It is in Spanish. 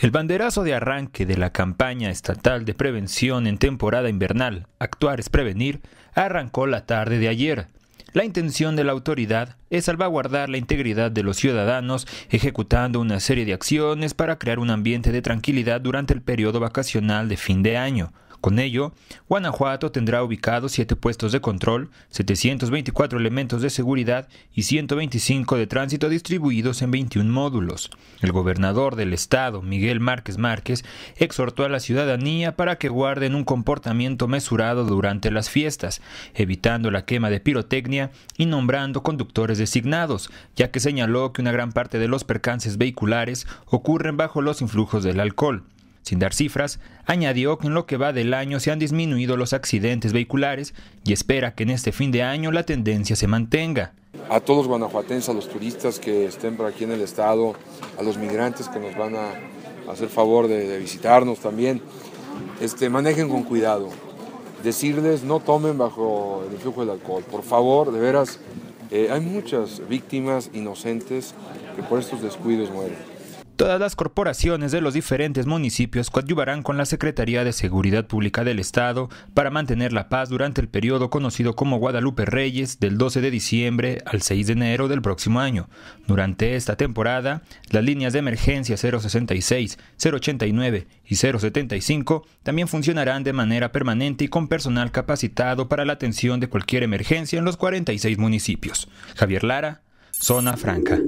El banderazo de arranque de la campaña estatal de prevención en temporada invernal, Actuar es Prevenir, arrancó la tarde de ayer. La intención de la autoridad es salvaguardar la integridad de los ciudadanos, ejecutando una serie de acciones para crear un ambiente de tranquilidad durante el periodo vacacional de fin de año. Con ello, Guanajuato tendrá ubicados 7 puestos de control, 724 elementos de seguridad y 125 de tránsito distribuidos en 21 módulos. El gobernador del estado, Miguel Márquez Márquez, exhortó a la ciudadanía para que guarden un comportamiento mesurado durante las fiestas, evitando la quema de pirotecnia y nombrando conductores designados, ya que señaló que una gran parte de los percances vehiculares ocurren bajo los influjos del alcohol. Sin dar cifras, añadió que en lo que va del año se han disminuido los accidentes vehiculares y espera que en este fin de año la tendencia se mantenga. A todos los guanajuatenses, a los turistas que estén por aquí en el estado, a los migrantes que nos van a hacer favor de, visitarnos también, este, manejen con cuidado. Decirles no tomen bajo el influjo del alcohol. Por favor, de veras, eh, hay muchas víctimas inocentes que por estos descuidos mueren. Todas las corporaciones de los diferentes municipios coadyuvarán con la Secretaría de Seguridad Pública del Estado para mantener la paz durante el periodo conocido como Guadalupe Reyes del 12 de diciembre al 6 de enero del próximo año. Durante esta temporada, las líneas de emergencia 066, 089 y 075 también funcionarán de manera permanente y con personal capacitado para la atención de cualquier emergencia en los 46 municipios. Javier Lara, Zona Franca.